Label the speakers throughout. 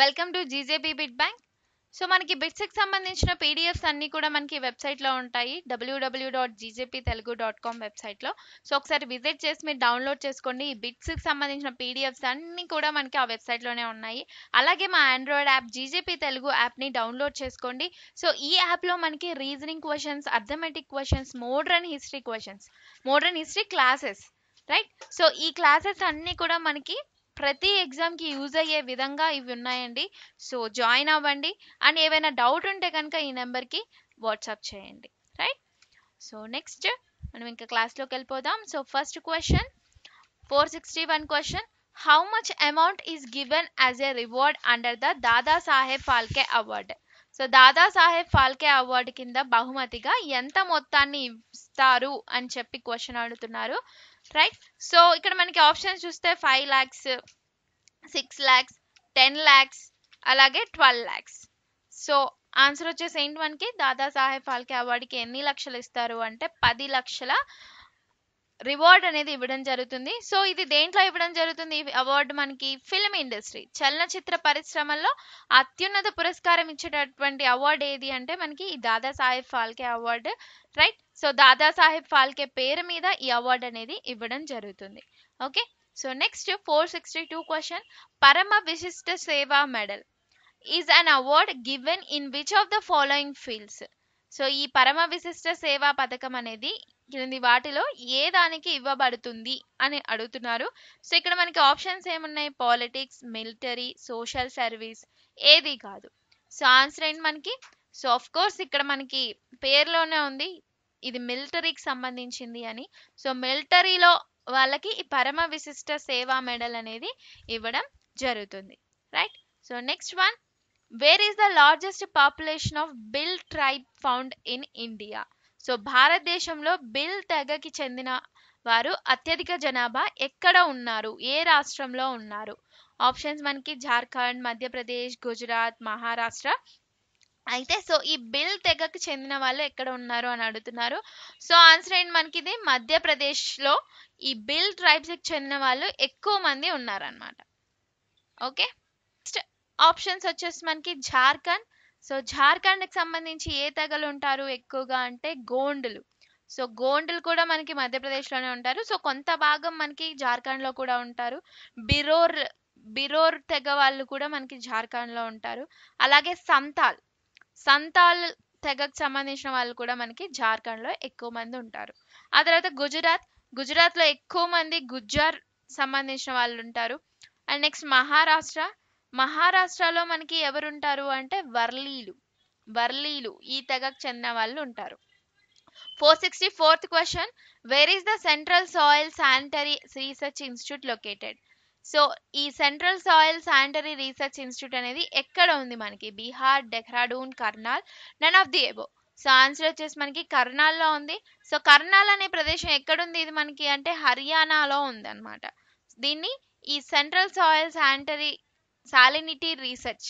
Speaker 1: Welcome to GJB bit bank so మనకి బిట్స్కి సంబంధించిన పీడిఎఫ్స్ అన్నీ కూడా మనకి వెబ్సైట్లో ఉంటాయి WW dot GJP Telugu dot com వెబ్సైట్లో సో ఒకసారి విజిట్ చేసి మీరు డౌన్లోడ్ చేసుకోండి ఈ బిట్స్కి సంబంధించిన పీడిఎఫ్స్ అన్నీ కూడా మనకి ఆ వెబ్సైట్లోనే ఉన్నాయి అలాగే మా ఆండ్రాయిడ్ యాప్ జీజేపీ తెలుగు యాప్ని డౌన్లోడ్ చేసుకోండి సో ఈ యాప్లో మనకి reasoning questions arithmetic questions modern history questions modern history classes right so ఈ క్లాసెస్ అన్నీ కూడా మనకి ప్రతి ఎగ్జామ్కి యూజ్ అయ్యే విధంగా ఇవి ఉన్నాయండి సో జాయిన్ అవ్వండి అండ్ ఏవైనా డౌట్ ఉంటే కనుక ఈ నెంబర్కి వాట్సాప్ చేయండి రైట్ సో నెక్స్ట్ మనం ఇంకా క్లాస్లోకి వెళ్ళిపోదాం so first question four sixty one question how much amount is given as a reward under the Dada Saheb Phalke award so Dada Saheb Phalke award కింద బహుమతిగా ఎంత మొత్తాన్ని ఇస్తారు అని చెప్పి క్వశ్చన్ అడుగుతున్నారు రైట్ సో ఇక్కడ మనకి ఆప్షన్స్ చూస్తే five lakhs six lakhs ten lakhs అలాగే ట్వెల్వ్ ల్యాక్స్ సో ఆన్సర్ వచ్చేసి ఏంటి మనకి దాదాసాహెబ్ ఫాల్కే అవార్డుకి ఎన్ని లక్షలు ఇస్తారు అంటే పది లక్షల రివార్డ్ అనేది ఇవ్వడం జరుగుతుంది సో ఇది దేంట్లో ఇవ్వడం జరుగుతుంది అవార్డు మనకి ఫిల్మ్ ఇండస్ట్రీ చలనచిత్ర పరిశ్రమల్లో అత్యున్నత పురస్కారం ఇచ్చేటటువంటి అవార్డు ఏది అంటే మనకి Dada Saheb Phalke award right so Dada Saheb Phalke పేరు మీద ఈ అవార్డు అనేది ఇవ్వడం జరుగుతుంది okay so next four sixty two question Param Vishisht Seva medal is an award given in which of the following fields so ఈ పరమ విశిష్ట సేవా పథకం అనేది క్రింది వాటిలో ఏ దానికి ఇవ్వబడుతుంది అని అడుగుతున్నారు సో ఇక్కడ మనకి ఆప్షన్స్ ఏమున్నాయి పాలిటిక్స్ మిలిటరీ సోషల్ సర్వీస్ ఏది కాదు సో ఆన్సర్ ఏంటి మనకి సో ఆఫ్ కోర్స్ ఇక్కడ మనకి పేర్లోనే ఉంది ఇది మిలిటరీకి సంబంధించింది అని సో మిలిటరీలో వాళ్ళకి ఈ పరమ విశిష్ట సేవా మెడల్ అనేది ఇవ్వడం జరుగుతుంది right so next one where is the largest population of Bhil tribe found in India so భారతదేశంలో బిల్ తెగకి చెందిన వారు అత్యధిక జనాభా ఎక్కడ ఉన్నారు ఏ రాష్ట్రంలో ఉన్నారు ఆప్షన్స్ మనకి జార్ఖండ్ మధ్యప్రదేశ్ గుజరాత్ మహారాష్ట్ర అయితే సో ఈ బిల్ తెగకు చెందిన వాళ్ళు ఎక్కడ ఉన్నారు అని అడుగుతున్నారు సో ఆన్సర్ ఏంటి మనకి ఇది మధ్యప్రదేశ్లో ఈ బిల్ ట్రైబ్స్కి చెందిన వాళ్ళు ఎక్కువ మంది ఉన్నారనమాట ఓకే ఆప్షన్స్ వచ్చేసి మనకి జార్ఖండ్ సో జార్ఖండ్కి సంబంధించి ఏ తెగలు ఉంటారు ఎక్కువగా అంటే గోండులు సో గోండులు కూడా మనకి మధ్యప్రదేశ్లోనే ఉంటారు సో కొంత భాగం మనకి జార్ఖండ్లో కూడా ఉంటారు బిరోర్ బిరోర్ తెగ వాళ్ళు కూడా మనకి జార్ఖండ్లో ఉంటారు అలాగే సంతాల్ సంతాల్ తెగకు సంబంధించిన వాళ్ళు కూడా మనకి జార్ఖండ్లో ఎక్కువ మంది ఉంటారు ఆ తర్వాత గుజరాత్ గుజరాత్లో ఎక్కువ మంది గుజ్జార్ సంబంధించిన వాళ్ళు ఉంటారు అండ్ నెక్స్ట్ మహారాష్ట్ర మహారాష్ట్రలో మనకి ఎవరుంటారు అంటే వర్లీలు వర్లీలు ఈ తెగకు చెందిన వాళ్ళు ఉంటారు four sixty fourth question where is the central soil sanitary research institute located so ఈ central soil sanitary research institute అనేది ఎక్కడ ఉంది మనకి Bihar Dehradun Karnal none of the above so answer వచ్చేసి మనకి కర్నాల్లో ఉంది సో కర్నాల్ అనే ప్రదేశం ఎక్కడుంది ఇది మనకి అంటే హర్యానాలో ఉంది అనమాట దీన్ని ఈ central soil sanitary salinity research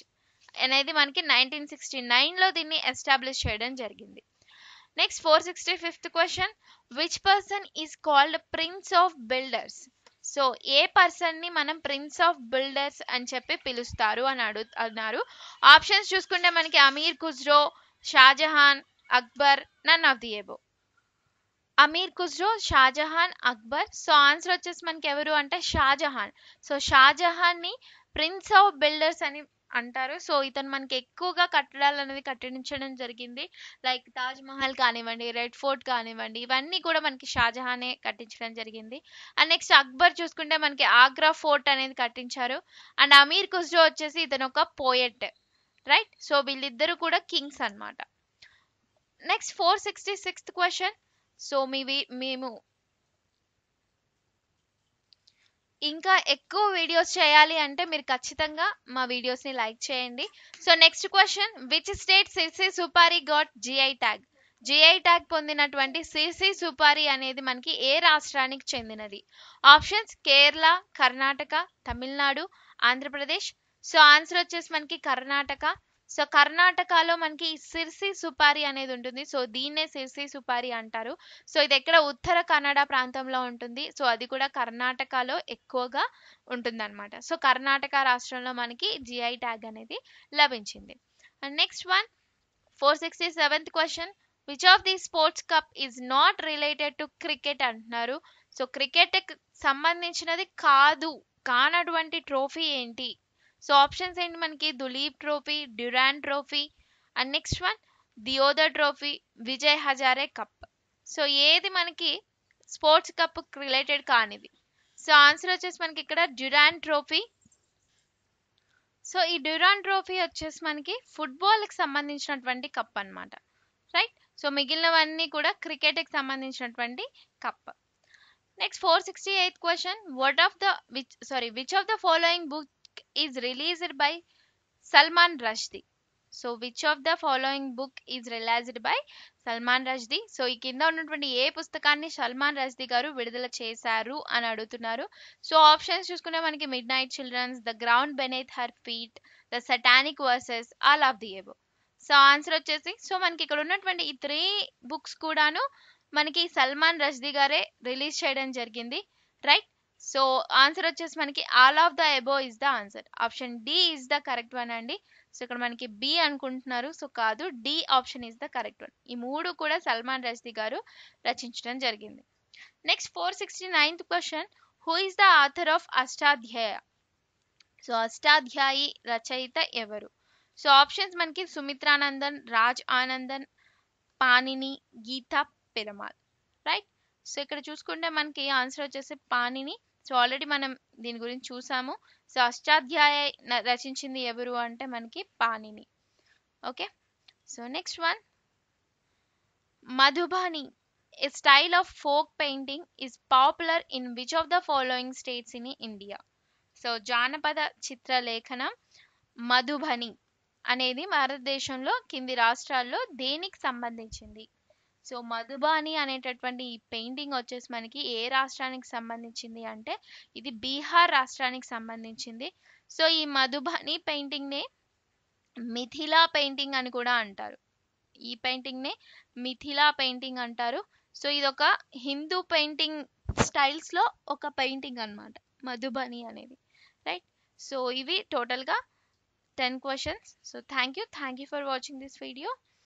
Speaker 1: అనేది మనకి నైన్టీన్ సిక్స్టీ నైన్లో దీన్ని ఎస్టాబ్లిష్ చేయడం జరిగింది next four sixty fifth question which person is called prince of builders so ఏ పర్సన్ని మనం ప్రిన్స్ ఆఫ్ బిల్డర్స్ అని చెప్పి పిలుస్తారు అని అడుగు అన్నారు ఆప్షన్స్ చూసుకుంటే మనకి Amir Khusro Shahjahan Akbar none of the above Amir Khusro Shahjahan Akbar so answer వచ్చేసి మనకి ఎవరు అంటే షాజహాన్ సో షాజహాన్ని ప్రిన్స్ ఆఫ్ బిల్డర్స్ అని అంటారు సో ఇతను మనకి ఎక్కువగా కట్టడాలు అనేది కట్టించడం జరిగింది లైక్ తాజ్ మహల్ కానివ్వండి రెడ్ ఫోర్ట్ కానివ్వండి ఇవన్నీ కూడా మనకి షాజహానే కట్టించడం జరిగింది అండ్ నెక్స్ట్ అక్బర్ చూసుకుంటే మనకి ఆగ్రా ఫోర్ట్ అనేది కట్టించారు అండ్ అమీర్ ఖుస్రో వచ్చేసి ఇతను ఒక పోయెట్ రైట్ సో వీళ్ళిద్దరూ కూడా కింగ్స్ అనమాట next four sixty sixth question so మీ మేము ఇంకా ఎక్కువ వీడియోస్ చేయాలి అంటే మీరు ఖచ్చితంగా మా వీడియోస్ని లైక్ చేయండి so next question which state సిసి supari got GI tag GI tag పొందినటువంటి సిసి సుపారి అనేది మనకి ఏ రాష్ట్రానికి చెందినది options Kerala Karnataka Tamil Nadu Andhra Pradesh so answer వచ్చేసి మనకి కర్ణాటక సో కర్ణాటకలో మనకి సిర్సి సుపారి అనేది ఉంటుంది సో దీన్నే సిర్సి సుపారి అంటారు సో ఇది ఎక్కడ ఉత్తర కన్నడ ప్రాంతంలో ఉంటుంది సో అది కూడా కర్ణాటకలో ఎక్కువగా ఉంటుందన్నమాట సో కర్ణాటక రాష్ట్రంలో మనకి జిఐ ట్యాగ్ అనేది లభించింది and next one four sixty seventh question which of the sports cup is not related to cricket అంటున్నారు సో క్రికెట్ సంబంధించినది కాదు కానటువంటి ట్రోఫీ ఏంటి సో ఆప్షన్స్ ఏంటి మనకి Duleep trophy Durand trophy and next one Deodhar trophy Vijay Hazare cup so ఏది మనకి sports cup related కానిది సో ఆన్సర్ వచ్చేసి మనకి ఇక్కడ డ్యూరాన్ ట్రోఫీ సో ఈ డ్యూరాన్ ట్రోఫీ వచ్చేసి మనకి ఫుట్బాల్కి సంబంధించినటువంటి కప్ అనమాట రైట్ సో మిగిలినవన్నీ కూడా క్రికెట్కి సంబంధించినటువంటి cup next four sixty eighth question what of the which sorry which of the following book is released by Salman Rushdie. So which of the following book is released by Salman Rushdie so ఈ కింద ఉన్నటువంటి ఏ పుస్తకాన్ని సల్మాన్ రజ్దీ గారు విడుదల చేశారు అని అడుగుతున్నారు so options చూసుకునే మనకి midnight children's the ground beneath her feet the satanic verses all of the above so answer so సో మనకి ఇక్కడ ఉన్నటువంటి ఈ త్రీ బుక్స్ కూడాను మనకి సల్మాన్ రజ్దీ గారే రిలీజ్ చేయడం జరిగింది రైట్ సో ఆన్సర్ వచ్చేసి మనకి all of the above is the answer option D is the correct one అండి సో ఇక్కడ మనకి బి అనుకుంటున్నారు సో కాదు D option is the correct one ఈ మూడు కూడా సల్మాన్ రజ్ది గారు రచించడం జరిగింది next four sixty ninth question who is the author of Ashtadhyayi so Ashtadhyayi రచయిత ఎవరు సో ఆప్షన్స్ మనకి సుమిత్రానందన్ రాజ్ ఆనందన్ పానిని గీత పెరమాల్ రైట్ సో ఇక్కడ చూసుకుంటే మనకి ఆన్సర్ వచ్చేసి పానిని సో ఆల్రెడీ మనం దీని గురించి చూసాము సో అష్టాధ్యాయ రచించింది ఎవరు అంటే మనకి Panini okay so next one Madhubani a style of folk painting is popular in which of the following states in India so జానపద చిత్రలేఖనం మధుబని అనేది భారతదేశంలో కింది రాష్ట్రాల్లో దేనికి సంబంధించింది సో మధుబాని అనేటటువంటి ఈ పెయింటింగ్ వచ్చేసి మనకి ఏ రాష్ట్రానికి సంబంధించింది అంటే ఇది బీహార్ రాష్ట్రానికి సంబంధించింది సో ఈ మధుబాని పెయింటింగ్ని మిథిలా పెయింటింగ్ అని కూడా అంటారు ఈ పెయింటింగ్ని మిథిలా పెయింటింగ్ అంటారు సో ఇది ఒక హిందూ పెయింటింగ్ స్టైల్స్లో ఒక పెయింటింగ్ అనమాట మధుబని అనేది రైట్ సో ఇవి టోటల్గా ten questions so thank you thank you for watching this video